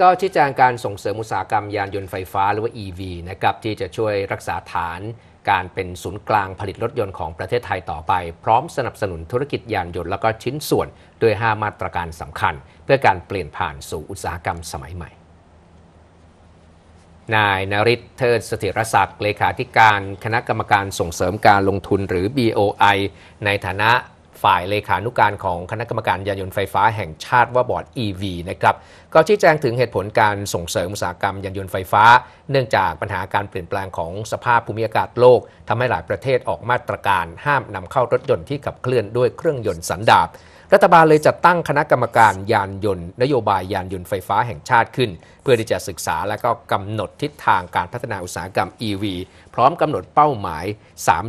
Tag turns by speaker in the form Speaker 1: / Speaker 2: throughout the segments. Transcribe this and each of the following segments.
Speaker 1: ก็ชี้แจงการส่งเสริมอุตสาหกรรมยานยนต์ไฟฟ้าหรือว่า EV นะครับที่จะช่วยรักษาฐานการเป็นศูนย์กลางผลิตรถยนต์ของประเทศไทยต่อไปพร้อมสนับสนุนธุรกิจยานยนต์แล้วก็ชิ้นส่วนโดย5 มาตรการสำคัญเพื่อการเปลี่ยนผ่านสู่อุตสาหกรรมสมัยใหม่ นายนริศเทิดสถิรศักดิ์ เลขาธิการคณะกรรมการส่งเสริมการลงทุนหรือ BOI ในฐานะฝ่ายเลขานุการของคณะกรรมการยานยนต์ไฟฟ้าแห่งชาติว่าบอร์ด EV นะครับก็ชี้แจงถึงเหตุผลการส่งเสริมอุตสาหกรรมยานยนต์ไฟฟ้า เนื่องจากปัญหาการเปลี่ยนแปลงของสภาพภูมิอากาศโลก ทำให้หลายประเทศออกมาตรการห้ามนำเข้ารถยนต์ที่ขับเคลื่อนด้วยเครื่องยนต์สันดาบรัฐบาลเลยจัดตั้งคณะกรรมการยานยนต์ นโยบายยานยนต์ไฟฟ้าแห่งชาติขึ้น เพื่อที่จะศึกษาและก็กำหนดทิศทางการพัฒนาอุตสาหกรรม EV พร้อมกำหนดเป้าหมาย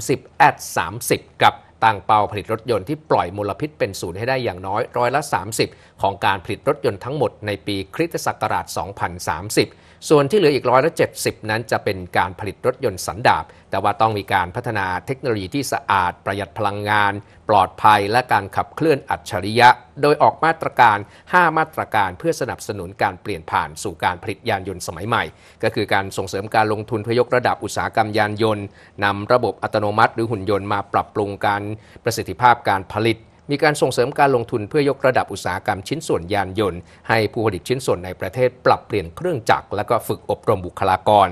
Speaker 1: 30 at 30กับตั้งเป้าผลิตรถยนต์ที่ปล่อยมลพิษเป็นศูนย์ให้ได้อย่างน้อย ร้อยละ 30 ของการผลิตรถยนต์ทั้งหมดในปีคริสตศักราช 2030 ส่วนที่เหลืออีกร้อยละ 70 นั้นจะเป็นการผลิตรถยนต์สันดาปแต่ว่าต้องมีการพัฒนาเทคโนโลยีที่สะอาดประหยัดพลังงาน ปลอดภัยและการขับเคลื่อนอัจฉริยะโดยออกมาตรการ 5 มาตรการเพื่อสนับสนุนการเปลี่ยนผ่านสู่การผลิตยานยนต์สมัยใหม่ ก็คือการส่งเสริมการลงทุนเพื่อยกระดับอุตสาหกรรมยานยนต์นำระบบอัตโนมัติ หรือหุ่นยนต์มาปรับปรุงการประสิทธิภาพการผลิตมีการส่งเสริมการลงทุนเพื่อยกระดับอุตสาหกรรมชิ้นส่วนยานยนต์ให้ผู้ผลิตชิ้นส่วนในประเทศปรับเปลี่ยนเครื่องจักรและก็ฝึกอบรมบุคลากร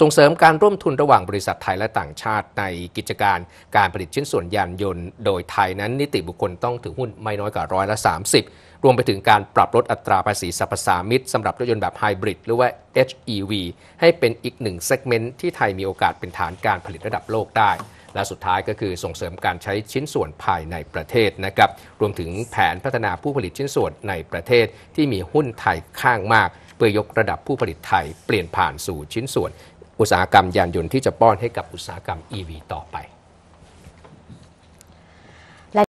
Speaker 1: ส่งเสริมการร่วมทุนระหว่างบริษัทไทยและต่างชาติในกิจการการผลิตชิ้นส่วนยานยนต์โดยไทยนั้นนิติบุคคลต้องถือหุ้นไม่น้อยกว่าร้อยละ 30 รวมไปถึงการปรับลดอัตราภาษีสรรพสามิตสำหรับรถยนต์แบบไฮบริดหรือว่า HEV ให้เป็นอีกหนึ่งเซกเมนต์ที่ไทยมีโอกาสเป็นฐานการผลิตระดับโลกได้และสุดท้ายก็คือส่งเสริมการใช้ชิ้นส่วนภายในประเทศนะครับ รวมถึงแผนพัฒนาผู้ผลิตชิ้นส่วนในประเทศที่มีหุ้นไทยข้างมาก เพื่อยกระดับผู้ผลิตไทยเปลี่ยนผ่านสู่ชิ้นส่วน อุตสาหกรรมยานยนต์ที่จะป้อนให้กับอุตสาหกรรม EV ต่อไป